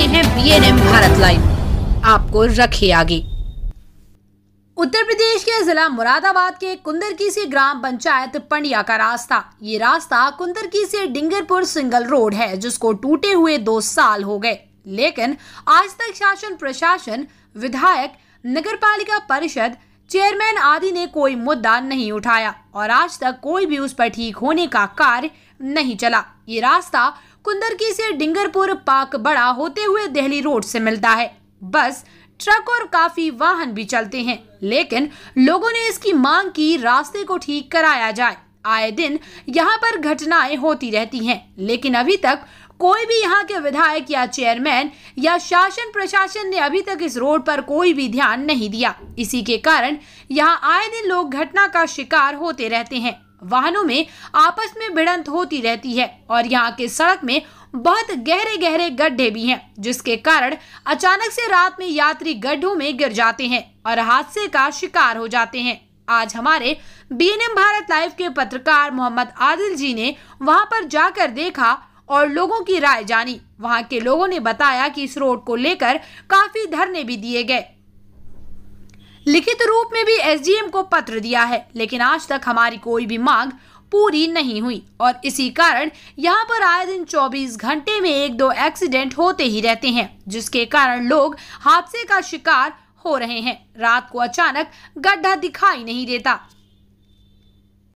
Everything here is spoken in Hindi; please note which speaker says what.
Speaker 1: रहे हैं बीएनएम भारत लाइव आपको रखे आगे
Speaker 2: उत्तर प्रदेश के जिला मुरादाबाद के कुंदरकी से ग्राम पंचायत पंडिया का रास्ता ये रास्ता कुंदरकी से डिंगरपुर सिंगल रोड है जिसको टूटे हुए दो साल हो गए लेकिन आज तक शासन प्रशासन विधायक नगर पालिका परिषद चेयरमैन आदि ने कोई मुद्दा नहीं उठाया और आज तक कोई भी उस पर ठीक होने का कार्य नहीं चला ये रास्ता कुंदरकी से डिंगरपुर पाक बड़ा होते हुए दिल्ली रोड से मिलता है बस ट्रक और काफी वाहन भी चलते हैं लेकिन लोगों ने इसकी मांग की रास्ते को ठीक कराया जाए आए दिन यहाँ पर घटनाएं होती रहती हैं लेकिन अभी तक कोई भी यहाँ के विधायक या चेयरमैन या शासन प्रशासन ने अभी तक इस रोड पर कोई भी ध्यान नहीं दिया इसी के कारण यहाँ आए दिन लोग घटना का शिकार होते रहते हैं वाहनों में आपस में भिड़ंत होती रहती है और यहाँ के सड़क में बहुत गहरे गहरे गड्ढे भी हैं जिसके कारण अचानक से रात में यात्री गड्ढों में गिर जाते हैं और हादसे का शिकार हो जाते हैं आज हमारे बीएनएम भारत लाइव के पत्रकार मोहम्मद आदिल जी ने वहां पर जाकर देखा और लोगों की राय जानी वहां के लोगों ने बताया कि इस रोड को लेकर काफी धरने भी दिए गए लिखित रूप में भी एसडीएम को पत्र दिया है लेकिन आज तक हमारी कोई भी मांग पूरी नहीं हुई और इसी कारण यहाँ पर आए दिन 24 घंटे में एक दो एक्सीडेंट होते ही रहते हैं जिसके कारण लोग हादसे का शिकार हो रहे हैं रात को अचानक गड्ढा दिखाई नहीं देता